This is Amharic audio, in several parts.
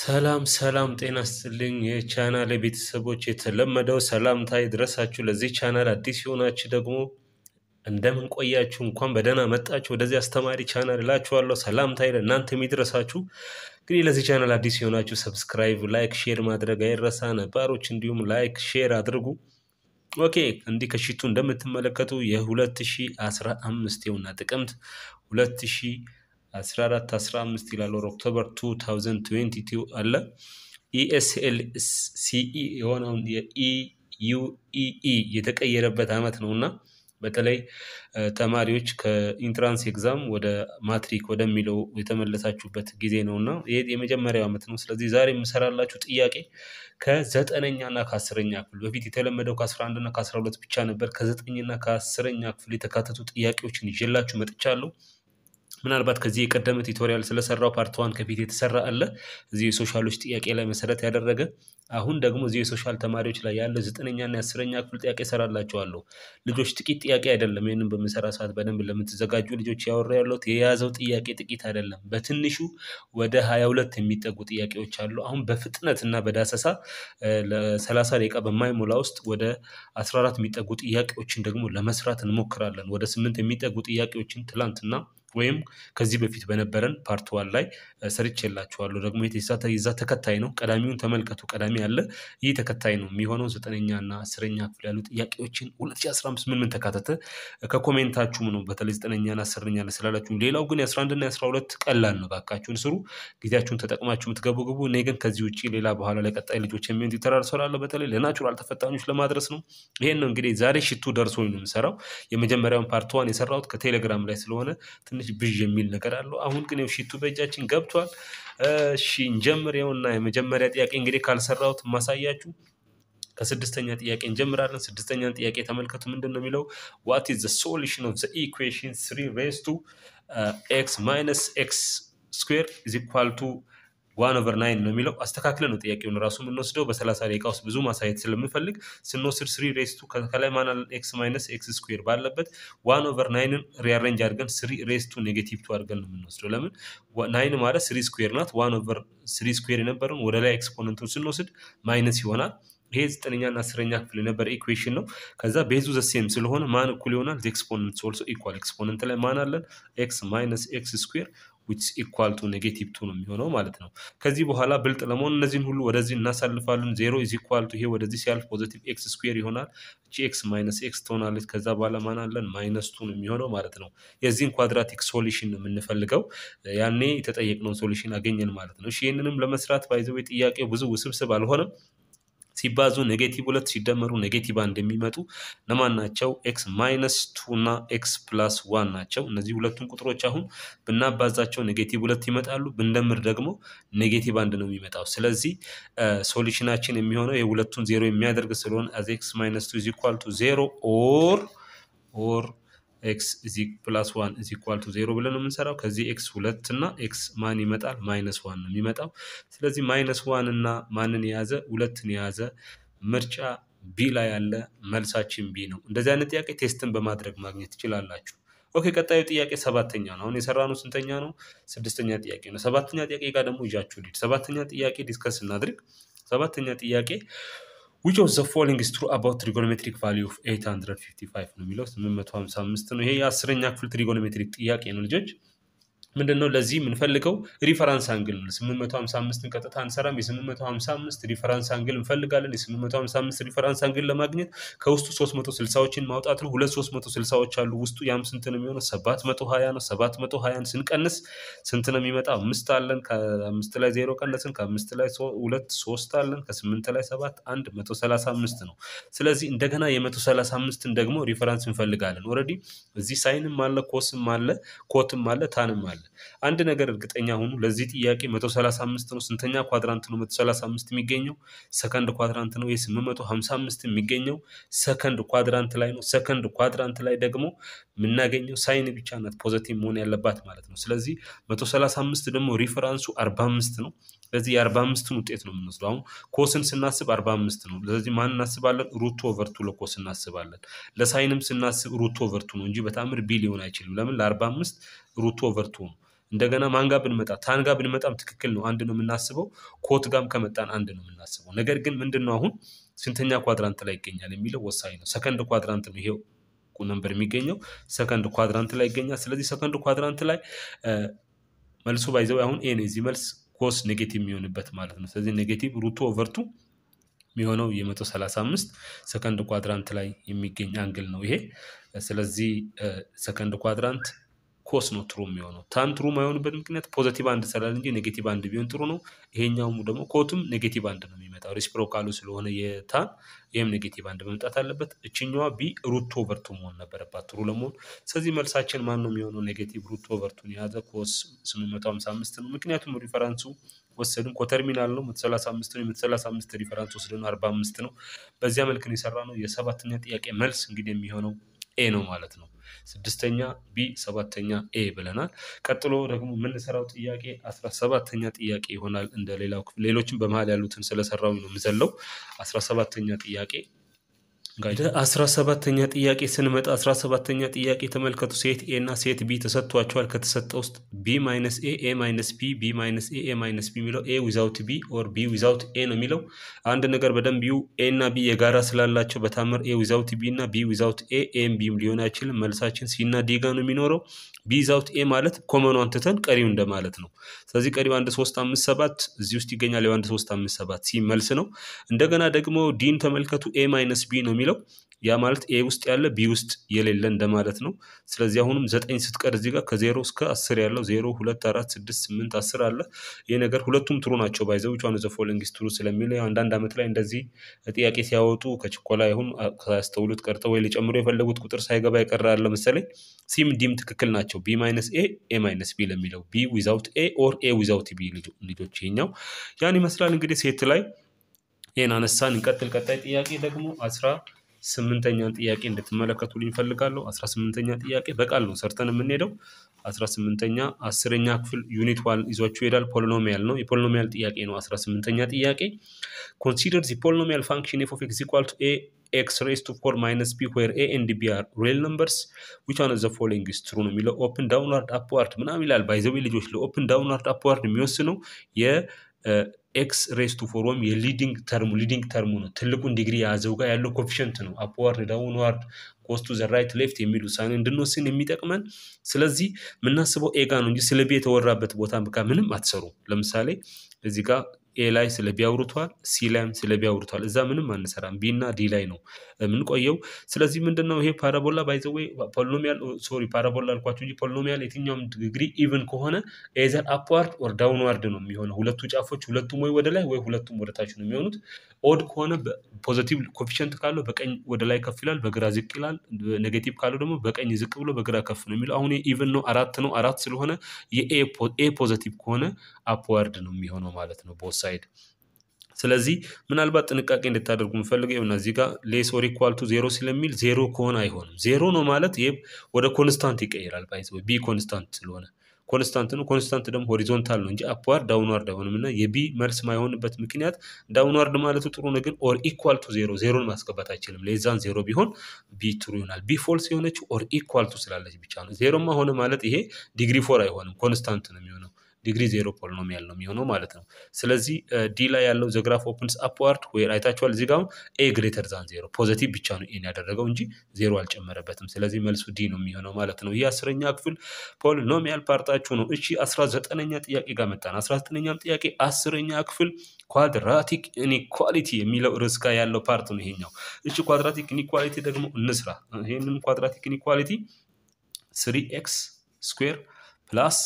ሰላም ሰላም፣ ጤና ስትልኝ የቻናል ቤተሰቦች፣ የተለመደው ሰላምታ ይድረሳችሁ። ለዚህ ቻናል አዲስ የሆናችሁ ደግሞ እንደምን ቆያችሁ? እንኳን በደህና መጣችሁ ወደዚህ አስተማሪ ቻናል እላችኋለሁ። ሰላምታ ለእናንተ የሚድረሳችሁ። እንግዲህ ለዚህ ቻናል አዲስ የሆናችሁ ሰብስክራይብ፣ ላይክ፣ ሼር ማድረግ አይረሳ። ነባሮች እንዲሁም ላይክ ሼር አድርጉ። ኦኬ እንዲህ ከሽቱ እንደምትመለከቱ የ2015 የውና ጥቅምት 14 15 ይላል ወር ኦክቶበር 2022 አለ e e የሆነውን የኢዩኢኢ የተቀየረበት አመት ነው እና በተለይ ተማሪዎች ከኢንትራንስ ኤግዛም ወደ ማትሪክ ወደሚለው የተመለሳችሁበት ጊዜ ነው እና ይህ የመጀመሪያው ዓመት ነው። ስለዚህ ዛሬ የምሰራላችሁ ጥያቄ ከዘጠነኛ እና ከአስረኛ ክፍል በፊት የተለመደው ከአስራ አንድ እና ከአስራ ሁለት ብቻ ነበር። ከዘጠኝና ከአስረኛ ክፍል የተካተቱ ጥያቄዎችን ይዤላችሁ መጥቻለሁ። ምናልባት ከዚህ የቀደመ ቱቶሪያል ስለሰራው ፓርት ዋን ከፊት የተሰራ አለ እዚህ የሶሻሎች ጥያቄ ላይ መሰረት ያደረገ። አሁን ደግሞ እዚህ የሶሻል ተማሪዎች ላይ ያለ ዘጠነኛና የአስረኛ ክፍል ጥያቄ ሰራላቸዋለሁ። ልጆች ጥቂት ጥያቄ አይደለም። ይህንም በምሰራ ሰዓት በደንብ ለምትዘጋጁ ልጆች ያወራ ያለሁት የያዘው ጥያቄ ጥቂት አይደለም። በትንሹ ወደ ሀያ ሁለት የሚጠጉ ጥያቄዎች አሉ። አሁን በፍጥነት እና በዳሰሳ ለሰላሳ ደቂቃ በማይሞላ ውስጥ ወደ አስራ አራት የሚጠጉ ጥያቄዎችን ደግሞ ለመስራት እንሞክራለን። ወደ ስምንት የሚጠጉ ጥያቄዎችን ትላንትና ወይም ከዚህ በፊት በነበረን ፓርት ዋን ላይ ሰርቼላችኋለሁ። ደግሞ የዛ ተከታይ ነው። ቀዳሚውን ተመልከቱ። ቀዳሚ ያለ ይህ ተከታይ ነው የሚሆነው። ዘጠነኛ እና አስረኛ ክፍል ያሉ ጥያቄዎችን 2015 ምን ምን ተካተተ ከኮሜንታችሁም ነው። በተለይ ዘጠነኛ እና አስረኛ ላይ ስላላችሁ፣ ሌላው ግን የ11 ና የ12 ቀላል ነው። ባካችሁን ስሩ። ጊዜያችሁን ተጠቅማችሁ የምትገቡ ግቡ። እኔ ግን ከዚህ ውጭ ሌላ በኋላ ላይ ቀጣይ ልጆች የሚሆን ቲተራር ስላለ በተለይ ለናቹራል ተፈታኞች ለማድረስ ነው። ይሄን ነው እንግዲህ ዛሬ ሽቱ ደርሶ ነው የምሰራው። የመጀመሪያውን ፓርት ዋን የሰራሁት ከቴሌግራም ላይ ስለሆነ ትንሽ ትላለች፣ ብዥ የሚል ነገር አለው። አሁን ግን ሽቱ በእጃችን ገብቷል። እሺ እንጀምር። ይኸውና የመጀመሪያ ጥያቄ እንግዲህ ካልሰራሁት ማሳያችሁ ከስድስተኛ ጥያቄ እንጀምራለን። ስድስተኛን ጥያቄ ተመልከቱ። ምንድን ነው የሚለው? ዋት ኢዝ ዘ ሶሉሽን ኦፍ ዘ ኢኩዌሽን ስሪ ሬስ ቱ ኤክስ ማይነስ ኤክስ ስኩዌር ኢዝ ኢኳል ቱ ዋን ኦቨር ናይን ነው የሚለው አስተካክለን ነው ጥያቄውን ራሱ የምንወስደው በሰላሳ ደቂቃ ውስጥ ብዙ ማሳየት ስለምፈልግ ስንወስድ ስሪ ሬስቱ ከላይ ማናል ኤክስ ማይነስ ኤክስ ስኩዌር ባለበት ዋን ኦቨር ናይንን ሪአሬንጅ አድርገን ስሪ ሬስቱ ኔጌቲቭ ቱ አድርገን ነው የምንወስደው። ለምን ናይን ማለት ስሪ ስኩዌር ናት። ዋን ኦቨር ስሪ ስኩዌር የነበረን ወደ ላይ ኤክስፖነንቱን ስንወስድ ማይነስ ይሆናል። ይሄ ዘጠነኛና አስረኛ ክፍል የነበረ ኢኩዌሽን ነው። ከዛ ቤዙ ዘሴም ስለሆነ ማን እኩል ይሆናል። ኤክስፖነንት ሶልሶ ኢኳል ኤክስፖነንት ላይ ማን አለን ኤክስ ማይነስ ኤክስ ስኩዌር ዊች ኢኳል ቱ ኔጌቲቭ ቱ ነው የሚሆነው ማለት ነው። ከዚህ በኋላ ብልጥ ለመሆን እነዚህን ሁሉ ወደዚህ እናሳልፋለን። ዜሮ ኢዝ ኢኳል ቱ ይሄ ወደዚህ ሲያልፍ ፖዘቲቭ ኤክስ ስኩዌር ይሆናል። እቺ ኤክስ ማይነስ ኤክስ ትሆናለች። ከዛ በኋላ ማን አለን? ማይነስ ቱ ነው የሚሆነው ማለት ነው። የዚህን ኳድራቲክ ሶሉሽን ነው የምንፈልገው። ያኔ የተጠየቅነውን ሶሉሽን አገኘን ማለት ነው። ይህንንም ለመስራት ባይዘዌ ጥያቄው ብዙ ውስብስብ አልሆነም። ሲባዙ ኔጌቲቭ ሁለት ሲደመሩ ኔጌቲቭ አንድ የሚመጡ ለማን ናቸው? ኤክስ ማይነስ ቱ እና ኤክስ ፕላስ ዋን ናቸው። እነዚህ ሁለቱን ቁጥሮች አሁን ብናባዛቸው ኔጌቲቭ ሁለት ይመጣሉ፣ ብንደምር ደግሞ ኔጌቲቭ አንድ ነው የሚመጣው። ስለዚህ ሶሉሽናችን የሚሆነው የሁለቱን ዜሮ የሚያደርግ ስለሆነ አዝ ኤክስ ማይነስ ቱ ኢዝ ኢኳል ቱ ዜሮ ኦር ኦር ኤክስ ፕላስ ዋን ኢዝ ኢኳል ቱ ዜሮ ብለን ነው የምንሰራው። ከዚህ ኤክስ ሁለት እና ኤክስ ማን ይመጣል? ማይነስ ዋን ነው የሚመጣው። ስለዚህ ማይነስ ዋን እና ማንን የያዘ? ሁለትን የያዘ ምርጫ ቢ ላይ ያለ መልሳችን ቢ ነው። እንደዚህ አይነት ጥያቄ ቴስትን በማድረግ ማግኘት ትችላላችሁ። ኦኬ፣ ቀጣዩ ጥያቄ ሰባተኛ ነው። አሁን የሰራነው ስንተኛ ነው? ስድስተኛ ጥያቄ ነው። ሰባተኛ ጥያቄ ጋር ደግሞ ይዣችሁ ልሂድ። ሰባተኛ ጥያቄ ዲስከስ እናድርግ። ሰባተኛ ጥያቄ which of the following is true about trigonometric value of 855 Remember from some. ነው የሚለው 855 ነው ይሄ የአስረኛ ክፍል ትሪጎኖሜትሪክ ጥያቄ ነው ልጆች ምንድን ነው ለዚህ የምንፈልገው ሪፈራንስ አንግል ነው። 855ን ቀጥታ አንሰራም። የ855 ሪፈራንስ አንግል እንፈልጋለን። የ855 ሪፈራንስ አንግል ለማግኘት ከውስጡ 360ዎችን ማውጣት ነው። ሁለት 360ዎች አሉ ውስጡ። ያም ስንት ነው የሚሆነው? 720 ነው። ስንቀንስ ስንት ነው የሚመጣ? አምስት አለን። ከአምስት ላይ ዜሮ ቀነስን። ከአምስት ላይ ሁለት ሶስት አለን። ከስምንት ላይ ሰባት አንድ 135 ነው። ስለዚህ እንደገና የ135ን ደግሞ ሪፈራንስ እንፈልጋለን። ኦልሬዲ እዚህ ሳይንም አለ ኮስም አለ ኮትም አለ ታንም አለ አለ። አንድ ነገር እርግጠኛ ሆኑ። ለዚህ ጥያቄ 135 ነው። ስንተኛ ኳድራንት ነው 135 የሚገኘው? ሰከንድ ኳድራንት ነው። የ855 የሚገኘው ሰከንድ ኳድራንት ላይ ነው። ሰከንድ ኳድራንት ላይ ደግሞ የምናገኘው ሳይን ብቻ ናት፣ ፖዘቲቭ መሆን ያለባት ማለት ነው። ስለዚህ 135 ደግሞ ሪፈራንሱ 45 ነው። ስለዚህ የ45ን ውጤት ነው የምንወስደው። አሁን ኮስን ስናስብ 45 ነው። ስለዚህ ማን እናስባለን? ሩት ኦቨር ቱ ለኮስ እናስባለን። ለሳይንም ስናስብ ሩት ኦቨር ቱ ነው እንጂ በታምር ቢሊዮን አይችልም። ለምን ለ45 ሩቱ ኦቨርቱ ነው። እንደገና ማንጋ ብንመጣ ታንጋ ብንመጣም ትክክል ነው፣ አንድ ነው የምናስበው። ኮት ጋም ከመጣን አንድ ነው የምናስበው። ነገር ግን ምንድን ነው አሁን ስንተኛ ኳድራንት ላይ ይገኛል የሚለው ወሳኝ ነው። ሰከንድ ኳድራንት ነው ይሄው ነንበር የሚገኘው ሰከንድ ኳድራንት ላይ ይገኛል። ስለዚህ ሰከንድ ኳድራንት ላይ መልሱ ባይዘው አሁን ኤ ነው። የዚህ መልስ ኮስ ኔጌቲቭ የሚሆንበት ማለት ነው። ስለዚህ ኔጌቲቭ ሩቱ ኦቨርቱ የሚሆነው የ135 ሰከንድ ኳድራንት ላይ የሚገኝ አንግል ነው ይሄ። ስለዚህ ሰከንድ ኳድራንት ኮስ ነው ትሩ የሚሆነው። ታን ትሩ የማይሆንበት ምክንያት ፖዘቲቭ አንድ ይሰራል እንጂ ኔጌቲቭ አንድ ቢሆን ጥሩ ነው። ይሄኛውም ደግሞ ኮቱም ኔጌቲቭ አንድ ነው የሚመጣው ሪስፕሮካሉ ስለሆነ የታን ይህም ኔጌቲቭ አንድ መምጣት አለበት። እችኛዋ ቢ ሩት ኦቨር ቱ መሆን ነበረባት ትሩ ለመሆን። ስለዚህ መልሳችን ማን ነው የሚሆነው? ኔጌቲቭ ሩት ኦቨር ቱን የያዘ ኮስ 855 ነው። ምክንያቱም ሪፈረንሱ ወሰድን ኮተርሚናል ነው 135 ነው። የ135 ሪፈረንስ ወስደን 45 ነው። በዚያ መልክ ነው የሰራ ነው። የሰባተኛ ጥያቄ መልስ እንግዲህ የሚሆነው ኤ ነው ማለት ነው። ስድስተኛ ቢ፣ ሰባተኛ ኤ ብለናል። ቀጥሎ ደግሞ የምንሰራው ጥያቄ አስራ ሰባተኛ ጥያቄ ይሆናል። እንደ ሌላው ሌሎችም በመሀል ያሉትን ስለሰራው ነው የምዘለው። አስራ ሰባተኛ ጥያቄ ወደ አስራ ሰባተኛ ጥያቄ ስንመጣ አስራ ሰባተኛ ጥያቄ ተመልከቱ። ሴት ኤ እና ሴት ቢ ተሰጥቷቸዋል። ከተሰጠ ውስጥ ቢ ማይነስ ኤ ኤ ማይነስ ቢ ቢ ማይነስ ኤ ኤ ማይነስ ቢ የሚለው ኤ ዊዛውት ቢ ኦር ቢ ዊዛውት ኤ ነው የሚለው አንድ ነገር በደንብ ዩ ኤ እና ቢ የጋራ ስላላቸው በታምር ኤ ዊዛውት ቢ እና ቢ ዊዛውት ኤ ኤም ቢም ሊሆን አይችልም። መልሳችን ሲ እና ዲ ነው የሚኖረው። ቢ ዊዛውት ኤ ማለት ኮመኗን ትተን ቀሪው እንደማለት ነው። ስለዚህ ቀሪው አንድ ሶስት አምስት ሰባት እዚህ ውስጥ ይገኛል። የአንድ ሶስት አምስት ሰባት ሲ መልስ ነው። እንደገና ደግሞ ዲን ተመልከቱ ኤ ማይነስ ቢ ነው የሚለው ያ ማለት ኤ ውስጥ ያለ ቢ ውስጥ የሌለ እንደማለት ነው። ስለዚህ አሁንም ዘጠኝ ስትቀር እዚህ ጋር ከዜሮ እስከ አስር ያለው ዜሮ ሁለት አራት ስድስት ስምንት አስር አለ። ይህ ነገር ሁለቱም ትሩ ናቸው። ባይዘው ቿን ዘ ፎሎዊንግ ትሩ ስለሚል አንዳንድ ዓመት ላይ እንደዚህ ጥያቄ ሲያወጡ ከችኮላ ይሁን ሳያስተውሉት ቀርተው ወይ ሊጨምሩ የፈለጉት ቁጥር ሳይገባ ይቀራል መሰለኝ። ሲም ዲም ትክክል ናቸው። ቢ ማይነስ ኤ ኤ ማይነስ ቢ ለሚለው ቢ ዊዛውት ኤ ኦር ኤ ዊዛውት ቢ ልጆች ይኛው ያን ይመስላል እንግዲህ ሴት ላይ ይህን አነሳን። እንቀጥል። ቀጣይ ጥያቄ ደግሞ አስራ ስምንተኛን ጥያቄ እንድትመለከቱ ልኝ ፈልጋለሁ። አስራ ስምንተኛ ጥያቄ በቃል ነው ሰርተን የምንሄደው። አስራ ስምንተኛ አስረኛ ክፍል ዩኒት ዋን ይዟችሁ ይሄዳል። ፖሊኖሚያል ነው፣ የፖሊኖሚያል ጥያቄ ነው። አስራ ስምንተኛ ጥያቄ ኮንሲደር ዚ ፖሊኖሚያል ፋንክሽን ኤፍ ኦፍ ኤክስ ኢኳል ቱ ኤ ኤክስ ሬስ ቱ ፎር ማይነስ ቢ ዌር ኤ ኤንድ ቢ አር ሬል ነምበርስ ዊች ዋን ዘ ፎሎዊንግ ኢዝ ትሩ ነው የሚለው ኦፕን ዳውንዋርድ አፕዋርድ ምናምን ይላል። ባይዘዌ ልጆች ለኦፕን ዳውንዋርድ አፕዋርድ የሚወስነው የ ኤክስ ሬስ ቱ ፎር ወይም የሊዲንግ ተርሙ ሊዲንግ ተርሙ ነው። ትልቁን ዲግሪ የያዘው ጋር ያለው ኮፊሽንት ነው። አፕዋርድ፣ ዳውንዋርድ፣ ኮስቱ ዘራይት፣ ሌፍት የሚል ውሳኔ እንድንወስን የሚጠቅመን። ስለዚህ የምናስበው ኤጋ ነው እንጂ ስለ ቢ የተወራበት ቦታ ጋር ምንም አትሰሩ። ለምሳሌ እዚህ ጋር ኤ ላይ ስለ ቢ አውርቷል፣ ሲ ላይም ስለ ቢ አውርቷል። እዛ ምንም አንሰራም። ቢ እና ዲ ላይ ነው የምንቆየው። ስለዚህ ምንድን ነው ይሄ ፓራቦላ ባይዘዌ ፖሎሚያል ሶሪ ፓራቦላ አልኳቸው እ ፖሎሚያል የትኛውም ዲግሪ ኢቭን ከሆነ ኤዘር አፕዋርድ ኦር ዳውንዋርድ ነው የሚሆነው። ሁለቱ ጫፎች ሁለቱም ወይ ወደ ላይ ወይ ሁለቱም ወደ ታች ነው የሚሆኑት። ኦድ ከሆነ ፖዘቲቭ ኮፊሽንት ካለው በቀኝ ወደ ላይ ከፍ ይላል፣ በግራ ዝቅ ይላል። ኔጌቲቭ ካለው ደግሞ በቀኝ ዝቅ ብሎ በግራ ከፍ ነው የሚለው። አሁን ኢቨን ነው አራት ነው አራት ስለሆነ የኤ ፖዘቲቭ ከሆነ አፕዋርድ ነው የሚሆነው ማለት ነው ቦት ሳይድ ስለዚህ ምናልባት ጥንቃቄ እንድታደርጉ የምፈልገው ይኸውና እዚህ ጋር ሌስ ኦር ኢኳል ቱ ዜሮ ስለሚል ዜሮ ከሆነ አይሆንም። ዜሮ ነው ማለት ይህ ወደ ኮንስታንት ይቀይራል። ባይዘ ቢ ኮንስታንት ስለሆነ ኮንስታንት ነው። ኮንስታንት ደግሞ ሆሪዞንታል ነው እንጂ አፕዋርድ ዳውንዋርድ አይሆንም እና የቢ መልስ ማይሆንበት ምክንያት ዳውንዋርድ ማለቱ ጥሩ ነው፣ ግን ኦር ኢኳል ቱ ዜሮ ዜሮን ማስገባት አይችልም። ሌዛን ዜሮ ቢሆን ቢ ትሩ ይሆናል። ቢ ፎልስ የሆነችው ኦር ኢኳል ቱ ስላለች ብቻ ነው። ዜሮማ ሆነ ማለት ይሄ ዲግሪ ፎር አይሆንም፣ ኮንስታንት ነው የሚሆነው። ዲግሪ ዜሮ ፖሊኖሚያል ነው የሚሆነው ማለት ነው። ስለዚህ ዲ ላይ ያለው ዘግራፍ ኦፕንስ አፕዋርድ ወይ አይታችኋል። እዚህ ጋር ኤ ግሬተር ዛን ዜሮ ፖዘቲቭ ብቻ ነው ኤን ያደረገው እንጂ ዜሮ አልጨመረበትም። ስለዚህ መልሱ ዲ ነው የሚሆነው ማለት ነው። ይህ አስረኛ ክፍል ፖሊኖሚያል ፓርታችሁ ነው። እሺ አስራ ዘጠነኛ ጥያቄ ጋር መጣን። አስራ ዘጠነኛም ጥያቄ አስረኛ ክፍል ኳድራቲክ ኢኒኳሊቲ የሚለው ርዕስ ጋር ያለው ፓርት ነው ይሄኛው። እሺ ኳድራቲክ ኢኒኳሊቲ ደግሞ እንስራ። ይህንን ኳድራቲክ ኢኒኳሊቲ ስሪ ኤክስ ስኩዌር ፕላስ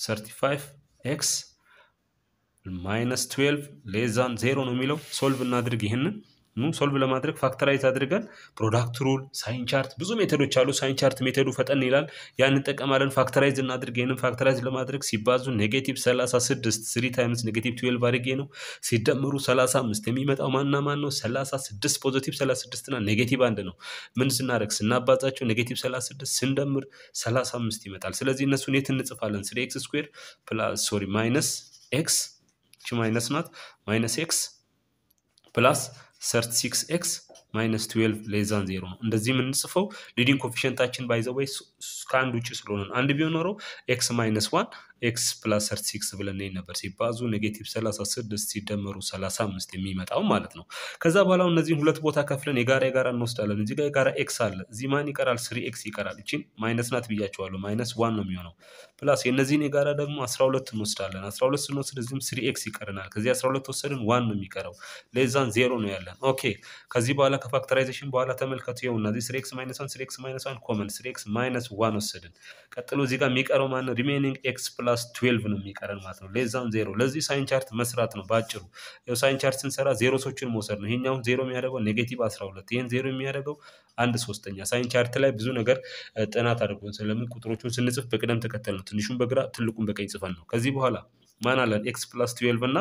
35 x ማይነስ 12 ሌዛን ዜሮ ነው የሚለው ሶልቭ እናድርግ ይህንን ሶልቭ ለማድረግ ፋክተራይዝ አድርገን ፕሮዳክት ሩል፣ ሳይን ቻርት፣ ብዙ ሜተዶች አሉ። ሳይን ቻርት ሜተዱ ፈጠን ይላል፣ ያን እንጠቀማለን። ፋክተራይዝ እናድርግ። ይህንን ፋክተራይዝ ለማድረግ ሲባዙ ኔጌቲቭ 36 ስሪ ታይምስ ኔጌቲቭ 12 አድርጌ ነው ሲደምሩ 35 የሚመጣው ማና ማን ነው? 36 ፖዚቲቭ 36 እና ኔጌቲቭ አንድ ነው። ምን ስናደርግ ስናባዛቸው ኔጌቲቭ 36 ስንደምር 35 ይመጣል። ስለዚህ እነሱን የት እንጽፋለን? ስለ ኤክስ ስኩዌር ፕላስ ሶሪ ማይነስ ኤክስ ማይነስ ናት ማይነስ ኤክስ ፕላስ ሰርቲ ሲክስ ኤክስ ማይነስ ትዌልቭ ሌዛን ዜሮ ነው። እንደዚህ የምንጽፈው ሊዲንግ ኮፊሽንታችን ባይዘወይ ከአንድ ውጭ ስለሆነ አንድ ቢሆን ኖረው ኤክስ ማይነስ ዋን ኤክስ ፕላስ 36 ብለን ላይ ነበር ሲባዙ ኔጌቲቭ 36 ሲደመሩ 35 የሚመጣው ማለት ነው። ከዛ በኋላ እነዚህን ሁለት ቦታ ከፍለን የጋራ የጋራ እንወስዳለን። እዚህ ጋር የጋራ ኤክስ አለ፣ እዚህ ማን ይቀራል? ስሪ ኤክስ ይቀራል። ይችን ማይነስ ናት ብያቸዋለሁ፣ ማይነስ ዋን ነው የሚሆነው። ፕላስ የእነዚህን የጋራ ደግሞ 12 እንወስዳለን። 12 ስንወስድ እዚህም ስሪ ኤክስ ይቀርናል። ከዚህ 12 ወሰድን ዋን ነው የሚቀረው፣ ለዛን ዜሮ ነው ያለን። ኦኬ ከዚህ በኋላ ከፋክተራይዜሽን በኋላ ተመልከቱ። ይኸው እነዚህ ስሪ ኤክስ ማይነስ ዋን፣ ስሪ ኤክስ ማይነስ ዋን ኮመን፣ ስሪ ኤክስ ማይነስ ዋን ወሰድን። ቀጥሎ እዚህ ጋር የሚቀረው ማን ሪሜኒንግ ኤክስ ፕላስ ፕላስ ትዌልቭ ነው የሚቀረን ማለት ነው። ሌዛን ዜሮ። ለዚህ ሳይን ቻርት መስራት ነው ባጭሩ። ሳይን ቻርት ስንሰራ ዜሮሶችን መውሰድ ነው። ይሄኛውን ዜሮ የሚያደርገው ኔጌቲቭ አስራ ሁለት ይህን ዜሮ የሚያደርገው አንድ ሶስተኛ። ሳይን ቻርት ላይ ብዙ ነገር ጥናት አድርጎን ስለምን ቁጥሮቹን ስንጽፍ በቅደም ተከተል ነው። ትንሹን በግራ ትልቁን በቀኝ ጽፈን ነው። ከዚህ በኋላ ማን አለን ኤክስ ፕላስ ትዌልቭ እና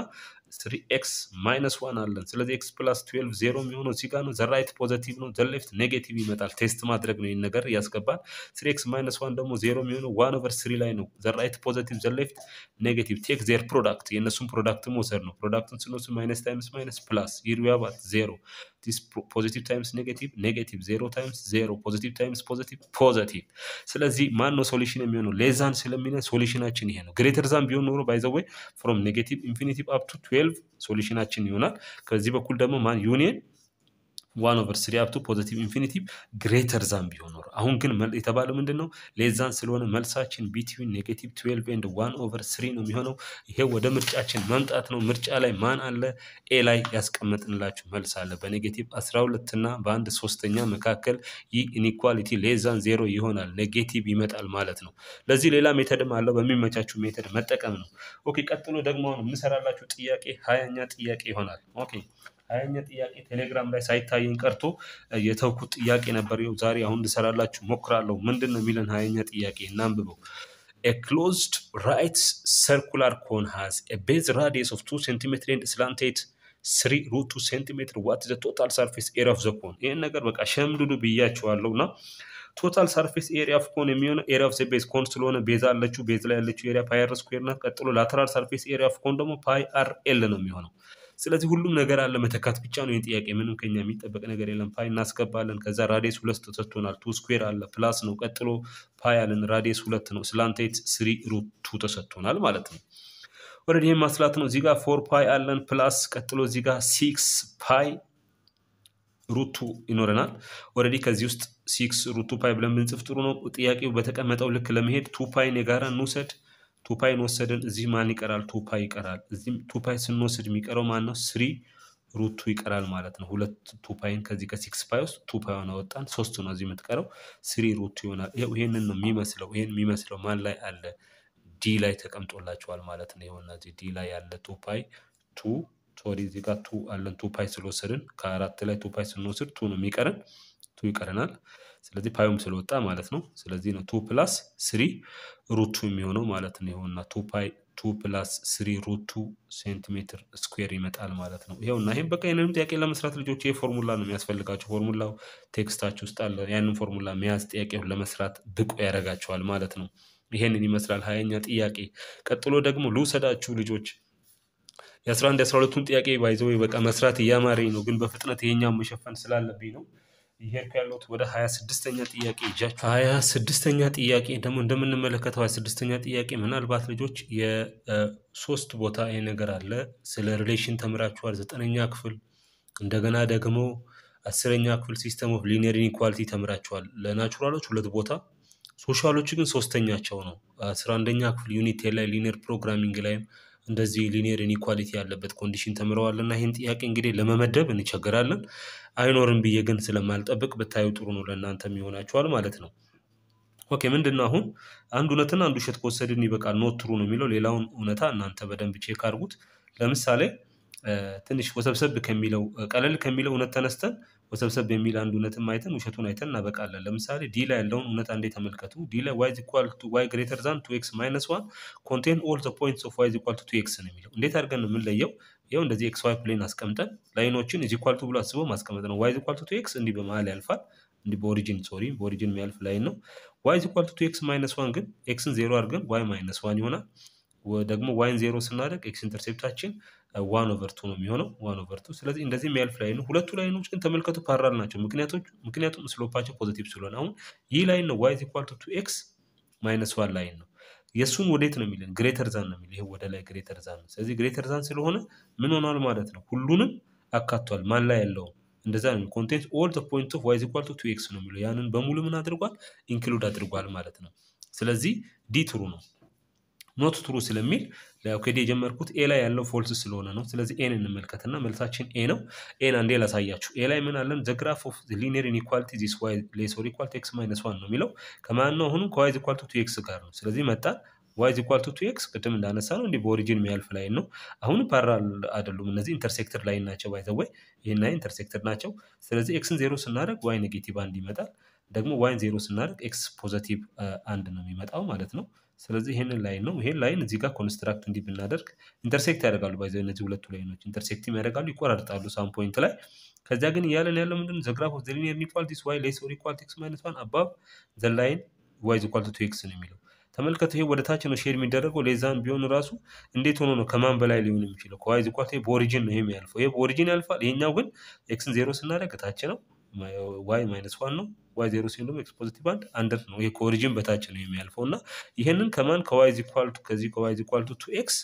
ስሪ ኤክስ ማይነስ ዋን አለን። ስለዚህ ኤክስ ፕላስ ትዌልቭ ዜሮ የሚሆነው እዚህ ጋር ነው። ዘራይት ፖዘቲቭ ነው፣ ዘሌፍት ኔጌቲቭ ይመጣል። ቴስት ማድረግ ነው ይህን ነገር ያስገባል። ስሪ ኤክስ ማይነስ ዋን ደግሞ ዜሮ የሚሆነው ዋን ኦቨር ስሪ ላይ ነው። ዘራይት ፖዘቲቭ፣ ዘሌፍት ኔጌቲቭ። ቴክ ዜር ፕሮዳክት የእነሱን ፕሮዳክት መውሰድ ነው። ፕሮዳክቱን ስንወስድ ማይነስ ታይምስ ማይነስ ፕላስ ይርያባት ዜሮ ዲስ ፖዚቲቭ ታይምስ ኔጌቲቭ ኔጌቲቭ ዜሮ ታይምስ ዜሮ ፖዚቲቭ ታይምስ ፖዚቲቭ ፖዚቲቭ። ስለዚህ ማን ነው ሶሉሽን የሚሆነው ሌዛን ስለሚለን ሶሉሽናችን ይሄ ነው። ግሬተር ዛን ቢሆን ኖሮ ባይዘዌ ፍሮም ኔጌቲቭ ኢንፊኒቲቭ አፕ ቱ ሶሉሽናችን ይሆናል። ከዚህ በኩል ደግሞ ማን ዩኒየን ዋን ኦቨር ስሪ አፕቱ ፖዘቲቭ ኢንፊኒቲቭ ግሬተር ዛን ቢሆን ኖሮ። አሁን ግን የተባለው ምንድን ነው? ሌዛን ስለሆነ መልሳችን ቢትዊን ኔጌቲቭ ትዌልቭ ኤንድ ዋን ኦቨር ስሪ ነው የሚሆነው። ይሄ ወደ ምርጫችን መምጣት ነው። ምርጫ ላይ ማን አለ? ኤ ላይ ያስቀመጥንላችሁ መልስ አለ። በኔጌቲቭ 12 እና በአንድ ሶስተኛ መካከል ይህ ኢኒኳሊቲ ሌዛን ዜሮ ይሆናል። ኔጌቲቭ ይመጣል ማለት ነው። ለዚህ ሌላ ሜተድም አለው። በሚመቻችሁ ሜተድ መጠቀም ነው። ኦኬ። ቀጥሎ ደግሞ አሁን የምሰራላችሁ ጥያቄ ሀያኛ ጥያቄ ይሆናል። ኦኬ ሀያኛ ጥያቄ ቴሌግራም ላይ ሳይታየን ቀርቶ የተውኩት ጥያቄ ነበር። ይኸው ዛሬ አሁን ልሰራላችሁ ሞክራለሁ። ምንድን ነው የሚለን ሀያኛ ጥያቄ እናንብበው። ኤ ክሎዝድ ራይት ሰርኩላር ኮን ሃዝ ኤ ቤዝ ራዲየስ ኦፍ ቱ ሴንቲሜትር ኤንድ ስላንቴት ስሪ ሩት ቱ ሴንቲሜትር ዋት ዘ ቶታል ሰርፌስ ኤሪያ ኦፍ ዘ ኮን። ይህን ነገር በቃ ሸምድዱ ብያችኋለሁ እና ቶታል ሰርፌስ ኤሪያ ኦፍ ኮን የሚሆነው ኤሪያ ኦፍ ዘ ቤዝ ኮን ስለሆነ ቤዝ አለችው ቤዝ ላይ ያለችው ኤሪያ ፓይ አር ስኩዌር ናት። ቀጥሎ ላተራል ሰርፌስ ኤሪያ ኦፍ ኮን ደግሞ ፓይ አር ኤል ነው የሚሆነው ስለዚህ ሁሉም ነገር አለ መተካት ብቻ ነው ይህን ጥያቄ ምንም ከኛ የሚጠበቅ ነገር የለም። ፓይ እናስገባለን። ከዛ ራዴስ ሁለት ተሰጥቶናል። ቱ ስኩዌር አለ ፕላስ ነው። ቀጥሎ ፓይ አለን ራዴስ ሁለት ነው። ስላንቴት ስሪ ሩት ቱ ተሰጥቶናል ማለት ነው። ወረድ ይህን ማስላት ነው። እዚጋ ፎር ፓይ አለን ፕላስ ቀጥሎ እዚጋ ሲክስ ፓይ ሩቱ ይኖረናል። ኦልሬዲ ከዚህ ውስጥ ሲክስ ሩቱ ፓይ ብለን ብንጽፍ ጥሩ ነው። ጥያቄው በተቀመጠው ልክ ለመሄድ ቱ ፓይን የጋራ እንውሰድ። ቱፓይን ወሰደን። እዚህ ማን ይቀራል? ቱፓይ ይቀራል። እዚህም ቱፓይ ስንወስድ የሚቀረው ማን ነው? ስሪ ሩቱ ይቀራል ማለት ነው። ሁለት ቱፓይን ከዚህ ከሲክስ ፓይ ውስጥ ሆነ ወጣን። ሶስቱ ነው እዚህ የምትቀረው ስሪ ሩቱ ይሆናል። ይኸው ይሄንን ነው የሚመስለው። ይሄን የሚመስለው ማን ላይ አለ? ዲ ላይ ተቀምጦላቸዋል ማለት ነው። ይሆና እዚህ ዲ ላይ ያለ ቱፓይ ቱ ሶሪ እዚህ ጋር ቱ አለን ቱፓይ ስለወሰድን ከአራት ላይ ቱፓይ ስንወስድ ቱ ነው የሚቀረን ቱ ይቀረናል። ስለዚህ ፓዮም ስለወጣ ማለት ነው። ስለዚህ ነው ቱ ፕላስ ስሪ ሩቱ የሚሆነው ማለት ነው። ይሆንና ቱ ፓይ ቱ ፕላስ ስሪ ሩቱ ሴንቲሜትር ስኩዌር ይመጣል ማለት ነው። ይኸውና ይህም በቃ ይህንንም ጥያቄ ለመስራት ልጆች ይሄ ፎርሙላ ነው የሚያስፈልጋቸው። ፎርሙላው ቴክስታችሁ ውስጥ አለ። ያንን ፎርሙላ መያዝ ጥያቄውን ለመስራት ብቁ ያደርጋቸዋል ማለት ነው። ይሄንን ይመስላል ሀያኛ ጥያቄ። ቀጥሎ ደግሞ ልውሰዳችሁ ልጆች የአስራ አንድ የአስራ ሁለቱን ጥያቄ ባይዘው በቃ መስራት እያማረኝ ነው፣ ግን በፍጥነት ይሄኛው መሸፈን ስላለብኝ ነው። እየሄድኩ ያለሁት ወደ ሀያ ስድስተኛ ጥያቄ ይዣችሁ ሀያ ስድስተኛ ጥያቄ ደግሞ እንደምንመለከተው ሀያ ስድስተኛ ጥያቄ ምናልባት ልጆች የሶስት ቦታ ይሄ ነገር አለ። ስለ ሪሌሽን ተምራችኋል ዘጠነኛ ክፍል እንደገና ደግሞ አስረኛ ክፍል ሲስተም ኦፍ ሊኒየር ኢንኳሊቲ ተምራችኋል። ለናቹራሎች ሁለት ቦታ ሶሻሎች ግን ሶስተኛቸው ነው። አስራ አንደኛ ክፍል ዩኒቴ ላይ ሊኒየር ፕሮግራሚንግ ላይም እንደዚህ ሊኒየር ኢኒኳሊቲ ያለበት ኮንዲሽን ተምረዋልና ይህን ጥያቄ እንግዲህ ለመመደብ እንቸገራለን። አይኖርም ብዬ ግን ስለማልጠብቅ ብታዩ ጥሩ ነው፣ ለእናንተም ይሆናችኋል ማለት ነው። ኦኬ ምንድን ነው አሁን አንድ እውነትና አንድ ውሸት ከወሰድን ይበቃል፣ ኖት ትሩ ነው የሚለው ሌላውን እውነታ እናንተ በደንብ ቼክ አድርጉት። ለምሳሌ ትንሽ ወሰብሰብ ከሚለው ቀለል ከሚለው እውነት ተነስተን ወሰብሰብ የሚል አንድ እውነትም አይተን ውሸቱን አይተን እናበቃለን። ለምሳሌ ዲ ላይ ያለውን እውነት አንዴ ተመልከቱ። ዲ ላይ ዋይዝ ኢኳል ቱ ዋይ ግሬተር ዛን ቱ ኤክስ ማይነስ ዋን ኮንቴን ኦል ዘ ፖይንትስ ኦፍ ዋይዝ ኢኳል ቱ ቱ ኤክስ ነው የሚለው። እንዴት አድርገን ነው የምንለየው? ይኸው እንደዚህ ኤክስ ዋይ ፕሌን አስቀምጠን ላይኖችን ኢዝ ኢኳል ቱ ብሎ አስበው ማስቀመጥ ነው። ዋይዝ ኢኳል ቱ ቱ ኤክስ እንዲህ በመሀል ያልፋል። እንዲህ በኦሪጂን ሶሪ፣ በኦሪጂን የሚያልፍ ላይን ነው። ዋይዝ ኢኳል ቱ ቱ ኤክስ ማይነስ ዋን ግን ኤክስን ዜሮ አድርገን ዋይ ማይነስ ዋን ይሆናል። ደግሞ ዋይን ዜሮ ስናደርግ ኤክስ ኢንተርሴፕታችን ዋን ኦቨር ቱ ነው የሚሆነው ዋን ኦቨር ቱ። ስለዚህ እንደዚህ የሚያልፍ ላይን ነው። ሁለቱ ላይኖች ግን ተመልከቱ ፓራል ናቸው፣ ምክንያቱም ስሎፓቸው ፖዚቲቭ ስለሆነ። አሁን ይህ ላይን ነው ዋይ ኢኳል ቱ ኤክስ ማይነስ ዋን ላይን ነው። የእሱን ወዴት ነው የሚለን? ግሬተር ዛን ነው የሚል። ይሄ ወደ ላይ ግሬተር ዛን ነው። ስለዚህ ግሬተር ዛን ስለሆነ ምን ሆኗል ማለት ነው? ሁሉንም አካቷል። ማን ላይ ያለውም እንደዛ ነው። ኮንቴንት ኦል ዘ ፖይንት ኦፍ ዋይ ኢኳል ቱ ኤክስ ነው የሚለው። ያንን በሙሉ ምን አድርጓል? ኢንክሉድ አድርጓል ማለት ነው። ስለዚህ ዲ ትሩ ነው። ኖት ትሩ ስለሚል ለኦኬዲ የጀመርኩት ኤ ላይ ያለው ፎልስ ስለሆነ ነው። ስለዚህ ኤን እንመልከትና መልሳችን ኤ ነው። ኤን አንዴ ላሳያችሁ። ኤ ላይ ምን አለን? ዘ ግራፍ ኦፍ ዘ ሊኒየር ኢንኢኳሊቲ ዚስ ዋይ ሌስ ኦር ኢኳል ቱ ኤክስ ማይነስ ዋን ነው የሚለው ከማን ነው? አሁንም ከዋይዝ ኢኳል ቱ ኤክስ ጋር ነው። ስለዚህ መጣ ዋይ ኢኳል ቱ ኤክስ ቅድም እንዳነሳ ነው እንዲህ በኦሪጂን የሚያልፍ ላይን ነው። አሁን ፓራል አይደሉም እነዚህ ኢንተርሴክተር ላይን ናቸው። ባይ ዘ ባይዘወይ ይህና ኢንተርሴክተር ናቸው። ስለዚህ ኤክስን ዜሮ ስናደርግ ዋይ ኔጌቲቭ አንድ ይመጣል። ደግሞ ዋይን ዜሮ ስናደርግ ኤክስ ፖዘቲቭ uh, አንድ ነው የሚመጣው ማለት ነው። ስለዚህ ይሄንን ላይን ነው። ይሄን ላይን እዚህ ጋር ኮንስትራክት እንዲህ ብናደርግ ኢንተርሴክት ያደርጋሉ። ባይዘ እነዚህ ሁለቱ ላይኖች ኢንተርሴክትም ያደርጋሉ፣ ይቆራርጣሉ ሳም ፖይንት ላይ። ከዚያ ግን እያለን ያለ ምንድን ዘ ግራፍ ኦፍ ዘ ሊኒየር ኢኒኳል ዲስ ዋይ ሌስ ኦር ኢኳል ቴክስ ማይነስ ዋን አባብ ዘ ላይን ዋይ ዝ ኢኳል ቱ ኤክስ ነው የሚለው ተመልከቱ። ይሄ ወደ ታች ነው ሼር የሚደረገው። ሌዛን ቢሆን ራሱ እንዴት ሆኖ ነው ከማን በላይ ሊሆን የሚችለው? ከዋይ ዝ ኢኳል ቱ በኦሪጂን ነው ይሄ የሚያልፈው። ይሄ በኦሪጂን ያልፋል። ይሄኛው ግን ኤክስን ዜሮ ስናደርግ ታች ነው ዋይ ማይነስ ዋን ነው። ዋይ ዜሮ ሲሆን ደግሞ ኤክስ ፖዚቲቭ አንድ አንደር ነው። ይሄ ከኦሪጂን በታች ነው የሚያልፈው እና ይሄንን ከማን ከዋይ ዚኳልቱ ከዚህ ከዋይ ዚኳልቱ ቱ ኤክስ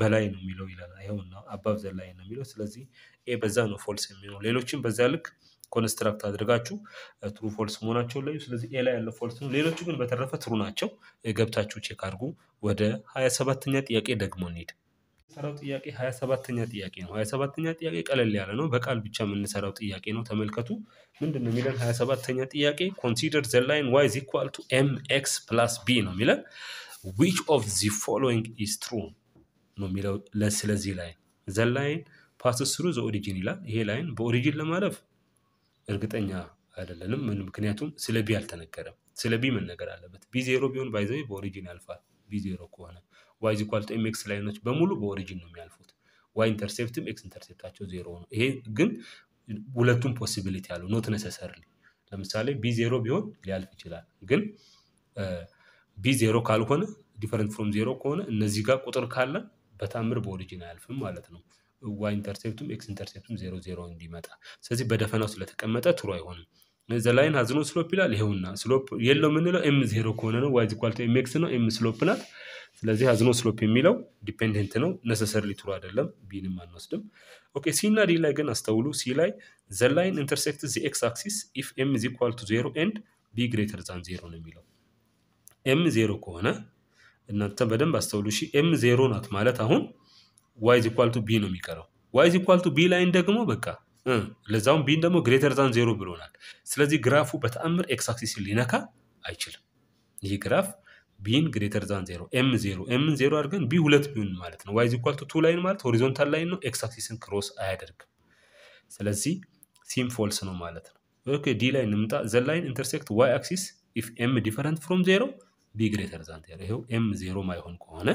በላይ ነው የሚለው ይላል። ይኸውና አባብ ዘላይ ነው የሚለው ስለዚህ ኤ በዛ ነው ፎልስ የሚሆነው። ሌሎችን በዛ ልክ ኮንስትራክት አድርጋችሁ ትሩ ፎልስ መሆናቸው ላዩ። ስለዚህ ኤ ላይ ያለው ፎልስ ነው። ሌሎቹ ግን በተረፈ ትሩ ናቸው። ገብታችሁ ቼክ አድርጉ። ወደ ሀያ ሰባተኛ ጥያቄ ደግሞ እንሂድ። የምንሰራው ጥያቄ ሀያ ሰባተኛ ጥያቄ ነው። ሀያ ሰባተኛ ጥያቄ ቀለል ያለ ነው። በቃል ብቻ የምንሰራው ጥያቄ ነው። ተመልከቱ ምንድን ነው የሚለን? ሀያ ሰባተኛ ጥያቄ ኮንሲደር ዘ ላይን ዋይ ኢዝ ኢኳል ቱ ኤም ኤክስ ፕላስ ቢ ነው የሚለን። ዊች ኦፍ ዚ ፎሎዊንግ ኢዝ ትሩ ነው የሚለው ስለዚህ ላይን። ዘ ላይን ፓስስ ትሩ ዘ ኦሪጂን ይላል። ይሄ ላይን በኦሪጂን ለማለፍ እርግጠኛ አይደለንም። ምክንያቱም ስለ ቢ አልተነገረም። ስለ ቢ መነገር አለበት። ቢ ዜሮ ቢሆን ባይዘ በኦሪጂን ያልፋል። ቢ ዜሮ ከሆነ ዋይ ዚኳል ቱ ኤምኤክስ ላይኖች በሙሉ በኦሪጂን ነው የሚያልፉት። ዋይ ኢንተርሴፕትም ኤክስ ኢንተርሴፕታቸው ዜሮ ነው። ይሄ ግን ሁለቱም ፖሲቢሊቲ አሉ። ኖት ነሰሰርሊ ለምሳሌ ቢ ዜሮ ቢሆን ሊያልፍ ይችላል። ግን ቢ ዜሮ ካልሆነ ዲፈረንት ፍሮም ዜሮ ከሆነ እነዚህ ጋር ቁጥር ካለ በታምር በኦሪጂን አያልፍም ማለት ነው። ዋይ ኢንተርሴፕትም ኤክስ ኢንተርሴፕትም ዜሮ ዜሮ እንዲመጣ ስለዚህ በደፈናው ስለተቀመጠ ትሩ አይሆንም። ዘላይን ሀዝኖ ስሎፕ ይላል። ይሄውና ስሎፕ የለው የምንለው ኤም ዜሮ ከሆነ ነው። ዋይ ዚኳል ቱ ኤም ኤክስ ነው። ኤም ስሎፕ ናት። ስለዚህ አዝኖ ስሎፕ የሚለው ዲፔንደንት ነው ነሰሰርሊ ትሩ አይደለም፣ ቢንም አንወስድም። ኦኬ ሲ እና ዲ ላይ ግን አስተውሉ። ሲ ላይ ዘ ላይን ኢንተርሴክት ዚ ኤክስ አክሲስ ኢፍ ኤም ዚ ኳል ቱ ዜሮ ኤንድ ቢ ግሬተር ዛን ዜሮ ነው የሚለው። ኤም ዜሮ ከሆነ እናንተ በደንብ አስተውሉ። ሺ ኤም ዜሮ ናት ማለት አሁን ዋይ ኢዝ ኢኳል ቱ ቢ ነው የሚቀረው። ዋይ ኢዝ ኢኳል ቱ ቢ ላይን ደግሞ በቃ ለዛውም ቢን ደግሞ ግሬተር ዛን ዜሮ ብሎናል። ስለዚህ ግራፉ በተአምር ኤክስ አክሲስ ሊነካ አይችልም። ይህ ግራፍ ቢን ግሬተር ዛን ዜሮ ኤም ዜሮ ኤም ዜሮ አድርገን ቢ ሁለት ቢሆን ማለት ነው። ዋይዝ ኢኳል ቱ ቱ ላይን ማለት ሆሪዞንታል ላይን ነው። ኤክስ አክሲስን ክሮስ አያደርግም። ስለዚህ ሲም ፎልስ ነው ማለት ነው። ኦኬ ዲ ላይ እንምጣ። ዘ ላይን ኢንተርሴክት ዋይ አክሲስ ኢፍ ኤም ዲፈረንት ፍሮም ዜሮ ቢ ግሬተር ዛን ዜሮ። ይኸው ኤም ዜሮ ማይሆን ከሆነ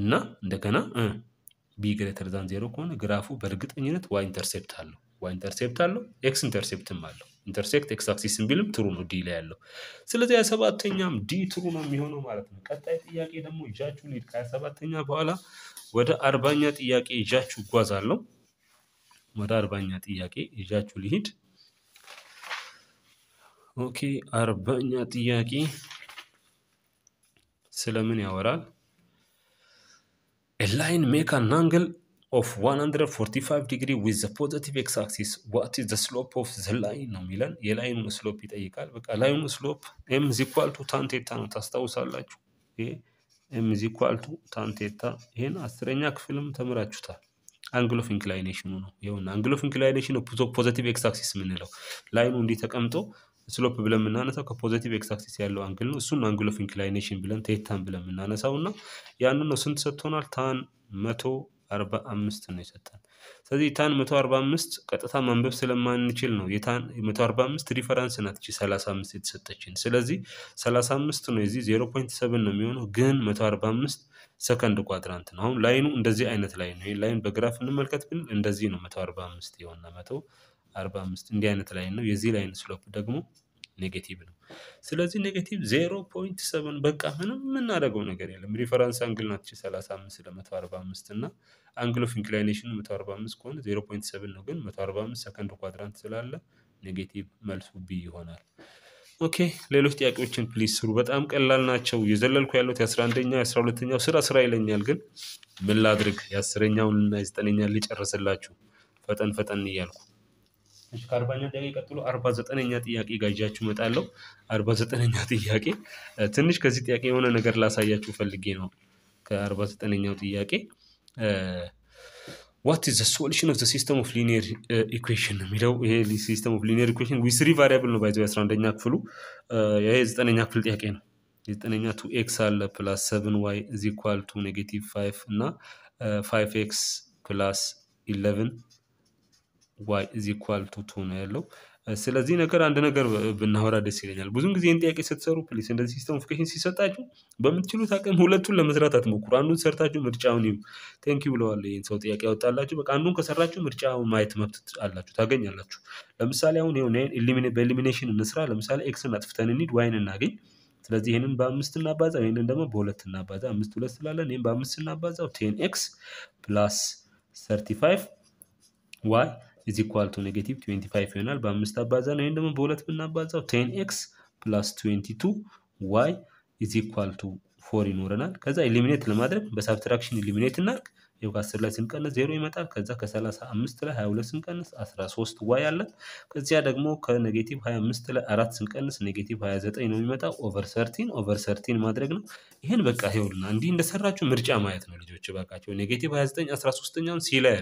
እና እንደገና ቢ ግሬተር ዛን ዜሮ ከሆነ ግራፉ በእርግጠኝነት ዋይ ኢንተርሴፕት አለው። ዋይ ኢንተርሴፕት አለው። ኤክስ ኢንተርሴፕትም አለው። ኢንተርሴክት ኤክስ አክሲስን ቢልም ትሩ ነው ዲ ላይ ያለው። ስለዚህ ሀያ ሰባተኛም ዲ ትሩ ነው የሚሆነው ማለት ነው። ቀጣይ ጥያቄ ደግሞ ይዣችሁ ልሂድ። ከሀያ ሰባተኛ በኋላ ወደ አርባኛ ጥያቄ ይዣችሁ እጓዛለሁ። ወደ አርባኛ ጥያቄ ይዣችሁ ልሂድ። ኦኬ አርባኛ ጥያቄ ስለምን ያወራል? ኤላይን ሜካ ናንግል ኦፍ 145 ዲግሪ ዊዝ ፖዘቲቭ ኤክስ አክሲስ ዋት ኢዝ ስሎፕ ኦፍ ዘ ላይን ነው የሚለን። የላይኑ ስሎፕ ይጠይቃል። በቃ ላይኑ ስሎፕ ኤም ኢዝ ኢኳል ቱ ታን ነው። ታስታውሳላችሁ። ኤም ኢዝ ኢኳል ቱ ታን ቴታ። አስረኛ ክፍልም ተምራችሁታል። አንግል ኦፍ ኢንክላይኔሽኑ ነው ይሁን። አንግል ኦፍ ኢንክላይኔሽን ፖዘቲቭ ኤክስ አክሲስ የምንለው ላይኑ እንዲህ ተቀምጦ ስሎፕ ብለን የምናነሳው ከፖዘቲቭ ኤክስ አክሲስ ያለው አንግል ነው። እሱን አንግል ኦፍ ኢንክላይኔሽን ብለን ቴታን ብለን የምናነሳው እና ያንን ነው። ስንት ሰጥቶናል? ታን መቶ 45 ነው የሰጠን። ስለዚህ ታን 145 ቀጥታ ማንበብ ስለማንችል ነው የታን 145 ሪፈረንስ ናት እቺ 35 የተሰጠችን። ስለዚህ 35 ነው የዚህ 0.7 ነው የሚሆነው፣ ግን 145 ሰከንድ ኳድራንት ነው። አሁን ላይኑ እንደዚህ አይነት ላይን ነው። ላይን በግራፍ እንመልከት ብንል እንደዚህ ነው 145 የሆነ 145 እንዲህ አይነት ላይ ነው። የዚህ ላይን ስሎፕ ደግሞ ኔጌቲቭ ነው። ስለዚህ ኔጌቲቭ ዜሮ ፖይንት ሰቨን በቃ ምንም የምናደርገው ነገር የለም። ሪፈራንስ አንግል ናቸው 35 ለ145 እና አንግል ኦፍ ኢንክላይኔሽን 145 ከሆነ 0 ፖይንት ነው፣ ግን 145 ሰከንድ ኳድራንት ስላለ ኔጌቲቭ መልሱ ቢ ይሆናል። ኦኬ ሌሎች ጥያቄዎችን ፕሊዝ ስሩ። በጣም ቀላል ናቸው። የዘለልኩ ያለት የ11ኛ የ12ኛው ስራ ስራ ይለኛል፣ ግን ምን ላድርግ? የአስረኛውን እና የዘጠነኛን ልጨርስላችሁ ፈጠን ፈጠን እያልኩ እሺ ከአርባኛ ጥያቄ ቀጥሎ አርባ ዘጠነኛ ጥያቄ ጋጃችሁ ይዣችሁ እመጣለሁ። አርባ ዘጠነኛ ጥያቄ ትንሽ ከዚህ ጥያቄ የሆነ ነገር ላሳያችሁ ፈልጌ ነው። ከአርባ ዘጠነኛው ጥያቄ ዋት ኢዝ ሶሉሽን ኦፍ ሲስተም ኦፍ ሊኒየር ኢኩዌሽን ነው የሚለው። ይሄ ሲስተም ኦፍ ሊኒየር ኢኩዌሽን ዊዝ ስሪ ቫሪያብል ነው ባይዘ አስራ አንደኛ ክፍሉ ይሄ ዘጠነኛ ክፍል ጥያቄ ነው። የዘጠነኛ ቱ ኤክስ አለ ፕላስ ሰብን ዋይ ኢዝ ኢኳል ቱ ኔጌቲቭ ፋይቭ እና ፋይቭ ኤክስ ፕላስ ኢለቨን ዋይ ኢዝ ኢኳል ቱ ቱ ነው ያለው። ስለዚህ ነገር አንድ ነገር ብናወራ ደስ ይለኛል። ብዙን ጊዜ ጥያቄ ስትሰሩ ፕሊስ እንደዚህ ሲስተም ኦፊኬሽን ሲሰጣችሁ በምትችሉት አቅም ሁለቱን ለመስራት አትሞክሩ። አንዱን ሰርታችሁ ምርጫውን ቴንኪ ብለዋል። ይህን ሰው ጥያቄ ያወጣላችሁ። በቃ አንዱን ከሰራችሁ ምርጫውን ማየት መብት አላችሁ፣ ታገኛላችሁ። ለምሳሌ አሁን በኤሊሚኔሽን እንስራ። ለምሳሌ ኤክስን አጥፍተን እንሂድ፣ ዋይን እናገኝ። ስለዚህ ይህንን በአምስት እናባዛ፣ ይህንን ደግሞ በሁለት እናባዛ። አምስት ሁለት ስላለን ይህን በአምስት እናባዛው ቴን ኤክስ ፕላስ ሰርቲ ፋይቭ ዋይ ኢዝ ኢኳል ቱ ኔጌቲቭ 25 ይሆናል። በአምስት አባዛ ነው። ይህን ደግሞ በሁለት ብናባዛው ቴን ኤክስ ፕላስ 22 ዋይ ኢዝ ፎር ይኖረናል። ከዛ ኢሊሚኔት ለማድረግ በሳብትራክሽን ኢሊሚኔት እናርግ። ይኸው ከአስር ላይ ስንቀንስ ዜሮ ይመጣል። ከዛ ከሰላሳ አምስት ላይ ሀያ ሁለት ስንቀንስ አስራ ሶስት ዋይ አለን። ከዚያ ደግሞ ከኔጌቲቭ ሀያ አምስት ላይ አራት ስንቀንስ ኔጌቲቭ ሀያ ዘጠኝ ነው የሚመጣው። ኦቨር ሰርቲን ኦቨር ሰርቲን ማድረግ ነው። ይህን በቃ ይኸውልና እንዲህ እንደሰራችሁ ምርጫ ማየት ነው ልጆች። በቃቸው ኔጌቲቭ ሀያ ዘጠኝ አስራ ሶስተኛውን ሲ ላይ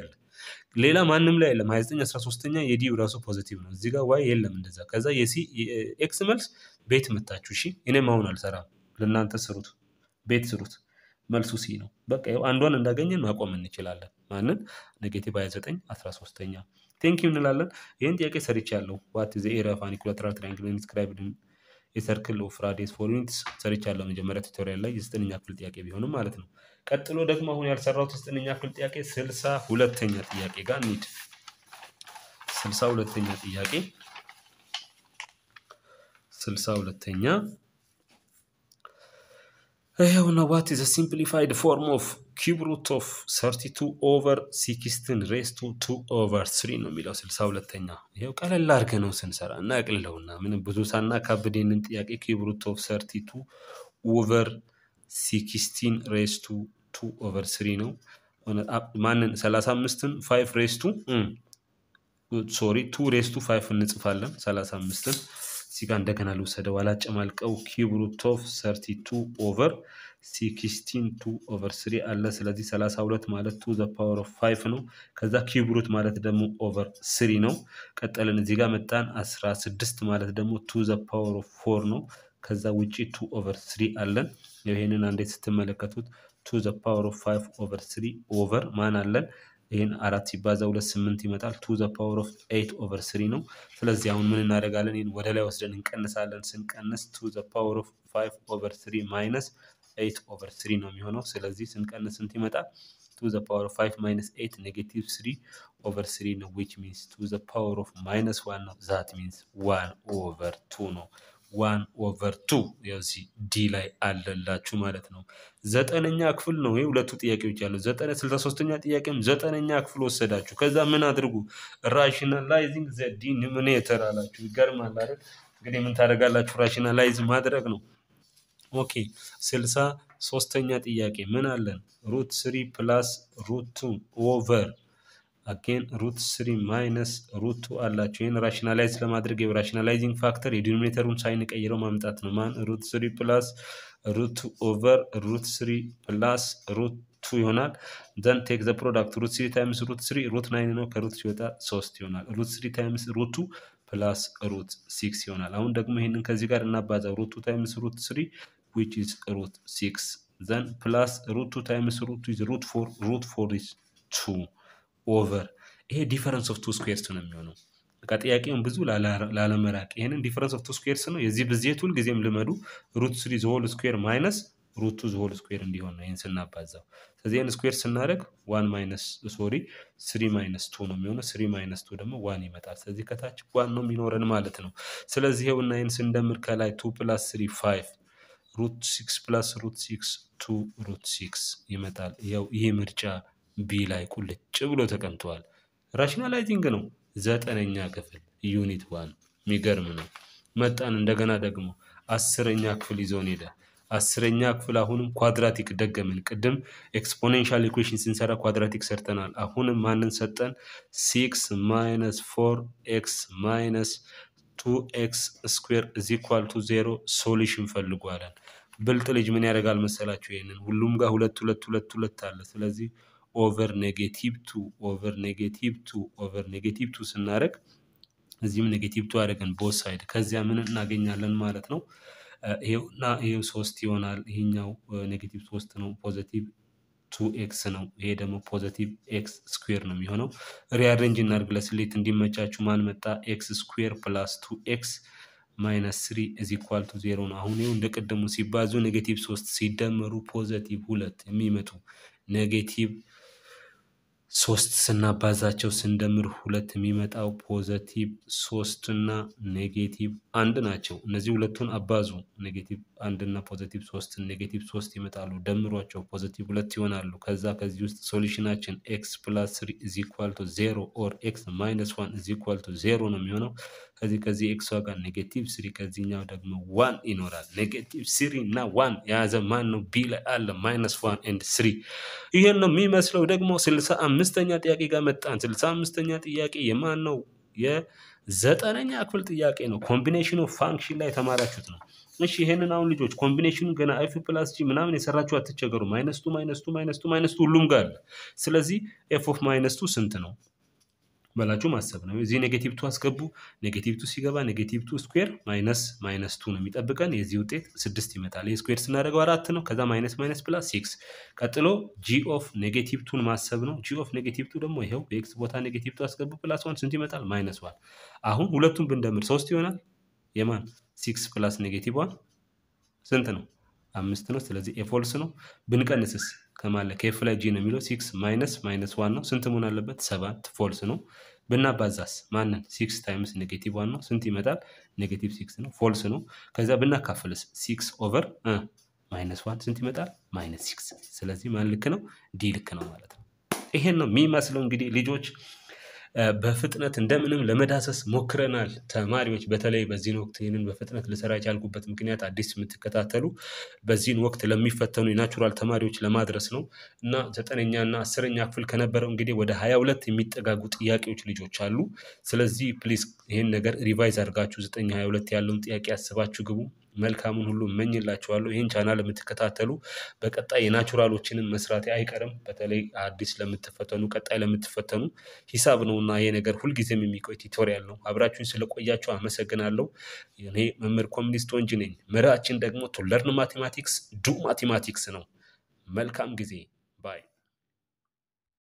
ሌላ ማንም ላይ የለም። 29 13ኛ የዲ ራሱ ፖዚቲቭ ነው። እዚጋ ዋይ የለም እንደዛ። ከዛ የሲ ኤክስ መልስ ቤት መታችሁ። እሺ እኔም አሁን አልሰራም፣ ለእናንተ ስሩት፣ ቤት ስሩት። መልሱ ሲ ነው። በቃ አንዷን እንዳገኘን ማቆም እንችላለን። ማንን ኔጌቲቭ 29 13ኛ ቴንኪው እንላለን። ይህን ጥያቄ ሰርቻለሁ። ዋት ዘ ኤሪያ ኦፍ አን ኢኩላተራል ትሪያንግል ኢን የሰርክል ኦፍ ራዲየስ ፎርሚንግስ ሰርቻለሁ መጀመሪያ ቱቶሪያል ላይ የዘጠነኛ ክፍል ጥያቄ ቢሆንም ማለት ነው። ቀጥሎ ደግሞ አሁን ያልሰራሁት የዘጠነኛ ክፍል ጥያቄ ስልሳ ሁለተኛ ጥያቄ ጋር እንሂድ። ስልሳ ሁለተኛ ጥያቄ ስልሳ ሁለተኛ ይኸው ነው። ዋት ኢዝ ሲምፕሊፋይድ ፎርም ኦፍ ኪዩብ ሩት ኦፍ ሰርቲ ኦቨር ሲክስትን ሬስቱ ቱ ኦቨር 3 ነው የሚለው ስልሳ ሁለተኛ ይኸው ቀለል አድርገ ነው ስንሰራ እና ያቅልለውና ምን ብዙ ሳና ካብዴንን ጥያቄ ኪዩብ ሩት ኦፍ ሰርቲ ኦቨር ሲክስቲን ሬስ ቱ ኦቨር 3 ነው ማንን 35ን 5 ሬስ ቱ ሶሪ ቱ ሬስቱ እንጽፋለን 35ን እዚህ ጋር እንደገና ልውሰደው አላጨማልቀው ኪዩብ ሩት ኦፍ ኦቨር ሲክስቲን ቱ ኦቨር ስሪ አለ። ስለዚህ 32 ማለት ቱ ዘ ፓወር ኦፍ ፋይቭ ነው። ከዛ ኪዩብ ሩት ማለት ደግሞ ኦቨር ስሪ ነው። ቀጠልን እዚህ ጋር መጣን። 16 ማለት ደግሞ ቱ ዘ ፓወር ኦፍ ፎር ነው። ከዛ ውጪ ቱ ኦቨር ስሪ አለን። ይህንን አንዴት ስትመለከቱት ቱ ዘ ፓወር ኦፍ ፋይቭ ኦቨር ስሪ ኦቨር ማን አለን ይህን አራት ሲባዛ ሁለት ስምንት ይመጣል። ቱ ዘ ፓወር ኦፍ ኤይት ኦቨር ስሪ ነው። ስለዚህ አሁን ምን እናደርጋለን? ይህን ወደ ላይ ወስደን እንቀንሳለን። ስንቀንስ ቱ ዘ ፓወር ኦፍ ፋይቭ ኦቨር ስሪ ማይነስ ኤይት ኦቨር ስሪ ነው የሚሆነው። ስለዚህ ስንቀንስ ስንት ይመጣል? ቱ ዘ ፓወር ኦፍ ፋይቭ ማይነስ ኤይት ኔጌቲቭ ስሪ ኦቨር ስሪ ነው። ዊች ሚንስ ቱ ዘ ፓወር ኦፍ ማይነስ ዋን ነው። ዛት ሚንስ ዋን ኦቨር ቱ ነው። ዋን ኦቨር ቱ የዚህ ዲ ላይ አለላችሁ ማለት ነው። ዘጠነኛ ክፍል ነው ይህ ሁለቱ ጥያቄዎች ያሉ ዘጠነ ስልሳ ሶስተኛ ጥያቄም ዘጠነኛ ክፍል ወሰዳችሁ። ከዛ ምን አድርጉ ራሽናላይዚንግ ዘ ዲኖሚኔተር አላችሁ። ይገርማል አይደል? እንግዲህ ምን ታደርጋላችሁ? ራሽናላይዝ ማድረግ ነው። ኦኬ ስልሳ ሶስተኛ ጥያቄ ምን አለን? ሩት ስሪ ፕላስ ሩቱ ኦቨር አጌን ሩት ስሪ ማይነስ ሩቱ አላቸው። ይህን ራሽናላይዝ ለማድረግ የራሽናላይዚንግ ፋክተር የዲኖሚኔተሩን ሳይንቀይረው ማምጣት ነው። ማን ሩት ስሪ ፕላስ ሩቱ ኦቨር ሩት ስሪ ፕላስ ሩት ቱ ይሆናል። ዘን ቴክ ዘ ፕሮዳክት ሩት ስሪ ታይምስ ሩት ስሪ ሩት ናይን ነው። ከሩት ሲወጣ ሶስት ይሆናል። ሩት ስሪ ታይምስ ሩቱ ፕላስ ሩት ሲክስ ይሆናል። አሁን ደግሞ ይህንን ከዚህ ጋር እናባዛ ሩቱ ታይምስ ሩት ስሪ which is root 6 then plus root 2 times root 2 is root 4 root 4 is 2 over ይሄ ዲፈረንስ ኦፍ ቱ ስኩዌርስ ነው የሚሆነው። በቃ ጥያቄውን ብዙ ላለመራቅ ይሄንን ዲፈረንስ ኦፍ ቱ ስኩዌርስ ነው። የዚህ ብዜት ሁል ልመዱ። ሩት ስሪ ዘሆል ስኩዌር ማይነስ ሩት ቱ ዘሆል ስኩዌር እንዲሆን ነው ይህን ስናባዛው። ስለዚህ ይህን ስኩዌር ስናደርግ ዋን ማይነስ ሶሪ ስሪ ማይነስ ቱ ነው የሚሆነው። ስሪ ማይነስ ቱ ደግሞ ዋን ይመጣል። ስለዚህ ከታች ዋን ነው የሚኖረን ማለት ነው። ስለዚህ ይኸውና ይህን ስንደምር ከላይ ቱ ፕላስ ስሪ ፋይቭ ሩት ሲክስ ፕላስ ሩት ሲክስ ቱ ሩት ሲክስ ይመጣል። ያው ይሄ ምርጫ ቢ ላይ ቁልጭ ብሎ ተቀምጠዋል። ራሽናላይዚንግ ነው ዘጠነኛ ክፍል ዩኒት ዋን የሚገርም ነው። መጣን እንደገና ደግሞ አስረኛ ክፍል ይዞን ሄደ። አስረኛ ክፍል አሁንም ኳድራቲክ ደገምን። ቅድም ኤክስፖኔንሻል ኢኩዌሽን ስንሰራ ኳድራቲክ ሰርተናል። አሁንም ማንን ሰጠን? ሲክስ ማይነስ ፎር ኤክስ ማይነስ ቱ ኤክስ ስኩዌር ኢዝ ኢኳል ቱ ዜሮ ሶሉሽን ፈልጉ አለን። ብልጥ ልጅ ምን ያደርጋል መሰላችሁ? ይሄንን ሁሉም ጋር ሁለት ሁለት ሁለት ሁለት አለ። ስለዚህ ኦቨር ኔጌቲቭ ቱ ኦቨር ኔጌቲቭ ቱ ኦቨር ኔጌቲቭ ቱ ስናደርግ እዚህም ኔጌቲቭ ቱ አደረገን ቦት ሳይድ። ከዚያ ምን እናገኛለን ማለት ነው? ይሄውና ይሄው ሶስት ይሆናል። ይሄኛው ኔጌቲቭ ሶስት ነው። ፖዘቲቭ ቱ ኤክስ ነው። ይሄ ደግሞ ፖዘቲቭ ኤክስ ስኩዌር ነው የሚሆነው። ሪያሬንጅ እናድርግ ለስሌት እንዲመቻችሁ። ማን መጣ? ኤክስ ስኩዌር ፕላስ ቱ ኤክስ ማይነስ ስሪ እዚ ኳል ቱ ዜሮ ነው። አሁን ይኸው እንደ ቅድሙ ሲባዙ ኔጌቲቭ ሶስት ሲደመሩ ፖዘቲቭ ሁለት የሚመጡ ኔጌቲቭ ሶስት ስናባዛቸው ስንደምር ሁለት የሚመጣው ፖዘቲቭ ሶስት እና ኔጌቲቭ አንድ ናቸው። እነዚህ ሁለቱን አባዙ። ኔጌቲቭ አንድ እና ፖዘቲቭ ሶስት ኔጌቲቭ ሶስት ይመጣሉ። ደምሯቸው ፖዘቲቭ ሁለት ይሆናሉ። ከዛ ከዚህ ውስጥ ሶሉሽናችን ኤክስ ፕላስ ስሪ ኢዝ ኢኳል ቱ ዜሮ ኦር ኤክስ ማይነስ ዋን ኢዝ ኢኳል ቱ ዜሮ ነው የሚሆነው። ከዚህ ከዚህ ኤክስ ዋጋ ኔጌቲቭ ስሪ ከዚህኛው ደግሞ ዋን ይኖራል። ኔጌቲቭ ስሪ እና ዋን የያዘ ማን ነው? ቢ ላይ አለ ማይነስ ዋን ኤንድ ስሪ። ይህን ነው የሚመስለው። ደግሞ ስልሳ አምስተኛ ጥያቄ ጋር መጣን። ስልሳ አምስተኛ ጥያቄ የማን ነው? የዘጠነኛ ክፍል ጥያቄ ነው። ኮምቢኔሽን ኦፍ ፋንክሽን ላይ የተማራችሁት ነው። እሺ ይሄንን አሁን ልጆች ኮምቢኔሽኑ ገና ኤፍ ፕላስ ጂ ምናምን የሰራችሁ አትቸገሩ። ማይነስቱ ማይነስቱ ማይነስቱ ማይነስቱ ሁሉም ጋር አለ። ስለዚህ ኤፍ ኦፍ ማይነስቱ ስንት ነው? በላችሁ ማሰብ ነው። እዚህ ኔጌቲቭ ቱ አስገቡ። ኔጌቲቭ ቱ ሲገባ ኔጌቲቭ ቱ ስኩዌር ማይነስ ማይነስ ቱ ነው የሚጠብቀን። የዚህ ውጤት ስድስት ይመጣል። ይህ ስኩዌር ስናደርገው አራት ነው። ከዛ ማይነስ ማይነስ ፕላስ ሲክስ። ቀጥሎ ጂ ኦፍ ኔጌቲቭ ቱን ማሰብ ነው። ጂ ኦፍ ኔጌቲቭ ቱ ደግሞ ይኸው በኤክስ ቦታ ኔጌቲቭ ቱ አስገቡ። ፕላስ ዋን ስንት ይመጣል? ማይነስ ዋን። አሁን ሁለቱን ብንደምር ሶስት ይሆናል። የማን ሲክስ ፕላስ ኔጌቲቭ ዋን ስንት ነው? አምስት ነው። ስለዚህ ኤፎልስ ነው። ብንቀንስስ ከማለ ኬፍ ላይ ጂ ነው የሚለው ሲክስ ማይነስ ማይነስ ዋን ነው። ስንት መሆን አለበት? ሰባት ፎልስ ነው። ብናባዛስ ማንን? ሲክስ ታይምስ ኔጌቲቭ ዋን ነው። ስንት ይመጣል? ኔጌቲቭ ሲክስ ነው። ፎልስ ነው። ከዛ ብናካፍልስ ሲክስ ኦቨር ማይነስ ዋን ስንት ይመጣል? ማይነስ ሲክስ። ስለዚህ ማን ልክ ነው? ዲ ልክ ነው ማለት ነው። ይሄን ነው የሚመስለው እንግዲህ ልጆች በፍጥነት እንደምንም ለመዳሰስ ሞክረናል። ተማሪዎች በተለይ በዚህን ወቅት ይህንን በፍጥነት ልሰራ የቻልኩበት ምክንያት አዲስ የምትከታተሉ በዚህን ወቅት ለሚፈተኑ የናቹራል ተማሪዎች ለማድረስ ነው እና ዘጠነኛ እና አስረኛ ክፍል ከነበረው እንግዲህ ወደ ሀያ ሁለት የሚጠጋጉ ጥያቄዎች ልጆች አሉ። ስለዚህ ፕሊዝ ይህን ነገር ሪቫይዝ አድርጋችሁ ዘጠኝ ሀያ ሁለት ያለውን ጥያቄ ያስባችሁ ግቡ። መልካሙን ሁሉ እመኝላችኋለሁ። ይህን ቻናል የምትከታተሉ በቀጣይ የናቹራሎችንም መስራት አይቀርም። በተለይ አዲስ ለምትፈተኑ ቀጣይ ለምትፈተኑ ሂሳብ ነው እና ይሄ ነገር ሁልጊዜም የሚቆይ ቲቶሪያል ነው። አብራችሁን ስለቆያችሁ አመሰግናለሁ። እኔ መምህር ኮሚኒስት ወንጅ ነኝ። መርሃችን ደግሞ ቱ ለርን ማቴማቲክስ ዱ ማቴማቲክስ ነው። መልካም ጊዜ